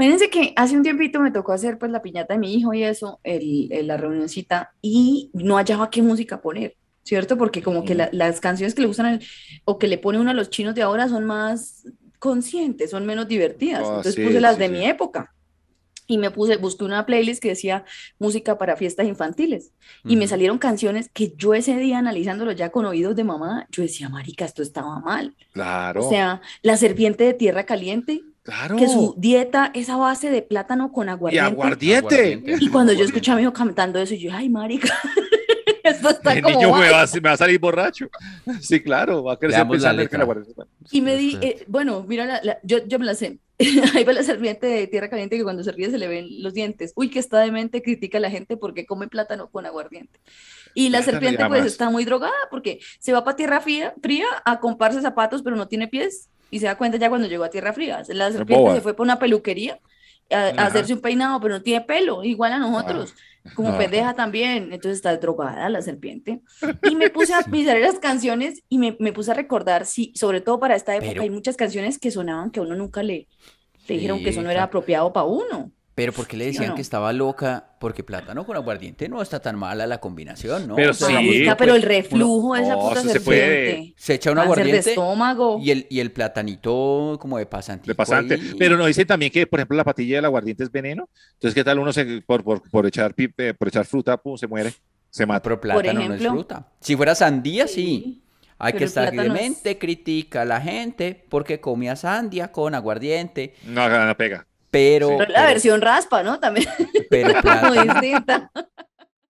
Fíjense que hace un tiempito me tocó hacer pues la piñata de mi hijo y eso, el, la reunioncita, y no hallaba qué música poner, ¿cierto? Porque como que las canciones que le gustan o que le pone uno a los chinos de ahora son más conscientes, son menos divertidas. Ah, Entonces puse las de mi época y me puse, busqué una playlist que decía música para fiestas infantiles y me salieron canciones que yo ese día analizándolo ya con oídos de mamá, yo decía, marica, esto estaba mal. Claro. O sea, La Serpiente de Tierra Caliente, Claro. Que su dieta es a base de plátano con aguardiente. Y cuando yo escuché a mi hijo cantando eso, yo, ay, marica. Esto está el niño me va, a salir borracho. Sí, claro, va a crecer aguardiente. Y me di, eh, bueno, mira, yo, yo me la sé. Ahí va la serpiente de tierra caliente que cuando se ríe se le ven los dientes. Uy, que está demente, critica a la gente porque come plátano con aguardiente. Y la serpiente pues está muy drogada porque se va para tierra fría, fría a comprarse zapatos pero no tiene pies y se da cuenta ya cuando llegó a Tierra Fría. La serpiente se fue por una peluquería a, hacerse un peinado, pero no tiene pelo, igual a ah. nosotros, como ah. pendeja también. Entonces está drogada la serpiente. Y me puse a pisar las canciones y me, me, puse a recordar, sí, sobre todo para esta época, hay muchas canciones que sonaban que uno nunca le, dijeron que eso no era apropiado para uno. Pero qué le decían que estaba loca, porque plátano con aguardiente no está tan mala la combinación, ¿no? Pero pues, pero el reflujo de esa puta se, serpiente. se echa un aguardiente estómago. Y el, y el platanito como de pasante. De pasante. Pero no dicen también que, por ejemplo, la patilla del aguardiente es veneno. Entonces, ¿qué tal uno por, por, echar, pipe, eh, por echar fruta, pum, se muere? Se mata. Pero plátano no es fruta. Si fuera sandía, sí. Hay que estar demente, critica a la gente porque comía sandía con aguardiente. No, no pega. Pero, la versión raspa, ¿no? También. Pero distinta.